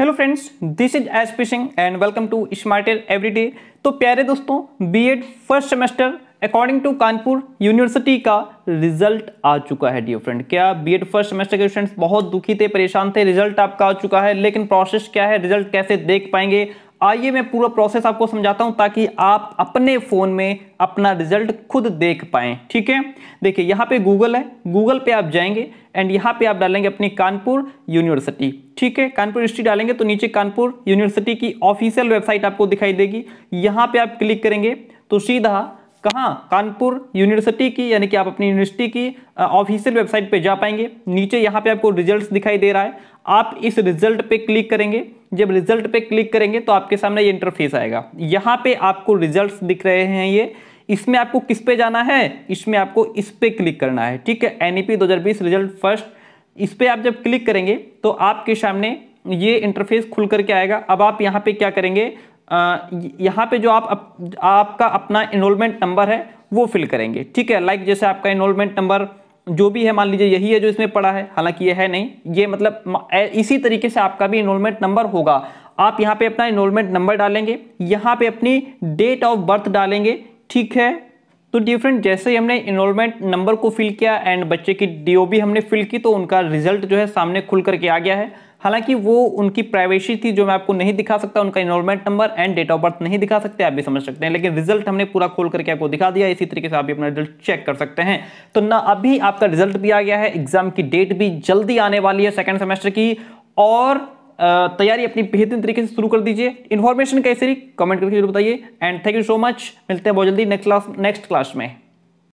hello friends this is S fishing and welcome to smarter everyday तो प्यारे दोस्तों BEd first semester according to Kanpur university का result आ चुका है डियर फ्रेंड क्या बीएड फर्स्ट सेमेस्टर के स्टूडेंट्स बहुत दुखी थे परेशान थे रिजल्ट आपका आ चुका है लेकिन प्रोसेस क्या है रिजल्ट कैसे देख पाएंगे आइए मैं पूरा प्रोसेस आपको समझाता हूं ताकि आप अपने फ़ोन में अपना रिजल्ट खुद देख पाएं ठीक है देखिए यहाँ पे गूगल है गूगल पे आप जाएंगे एंड यहां पे आप डालेंगे अपनी कानपुर यूनिवर्सिटी ठीक है कानपुर यूनिवर्सिटी डालेंगे तो नीचे कानपुर यूनिवर्सिटी की ऑफिशियल वेबसाइट आपको दिखाई देगी यहाँ पर आप क्लिक करेंगे तो सीधा कहाँ कानपुर यूनिवर्सिटी की यानी कि आप अपनी यूनिवर्सिटी की ऑफिशियल वेबसाइट पर जा पाएंगे नीचे यहाँ पे आपको रिजल्ट दिखाई दे रहा है आप इस रिजल्ट पे क्लिक करेंगे जब रिजल्ट पे क्लिक करेंगे तो आपके सामने ये इंटरफेस आएगा यहाँ पे आपको रिजल्ट्स दिख रहे हैं ये इसमें आपको किस पे जाना है इसमें आपको इस पे क्लिक करना है ठीक है एन ई रिजल्ट फर्स्ट इस पे आप जब क्लिक करेंगे तो आपके सामने ये इंटरफेस खुल करके आएगा अब आप यहाँ पे क्या करेंगे यहाँ पे जो आप, आप आपका अपना इनोलमेंट नंबर है वो फिल करेंगे ठीक है लाइक जैसे आपका इनोलमेंट नंबर जो भी है मान लीजिए यही है जो इसमें पड़ा है हालांकि ये है नहीं ये मतलब इसी तरीके से आपका भी इनोलमेंट नंबर होगा आप यहाँ पे अपना इनोलमेंट नंबर डालेंगे यहाँ पे अपनी डेट ऑफ बर्थ डालेंगे ठीक है तो डिफरेंट जैसे ही हमने इनरोलमेंट नंबर को फिल किया एंड बच्चे की डी हमने फिल की तो उनका रिजल्ट जो है सामने खुल करके आ गया है हालांकि वो उनकी प्राइवेसी थी जो मैं आपको नहीं दिखा सकता उनका enrolment number and date of birth नहीं दिखा सकते आप भी समझ सकते हैं लेकिन रिजल्ट हमने पूरा खोल करके आपको दिखा दिया इसी तरीके से आप भी अपना रिजल्ट चेक कर सकते हैं तो ना अभी आपका रिजल्ट भी आ गया है एग्जाम की डेट भी जल्दी आने वाली है सेकेंड सेमेस्टर की और तैयारी अपनी बेहतरीन तरीके से शुरू कर दीजिए इन्फॉर्मेशन कैसे रही कमेंट करके जरूर बताइए and thank you so much मिलते हैं बहुत जल्दी नेक्स्ट क्लास नेक्स्ट क्लास में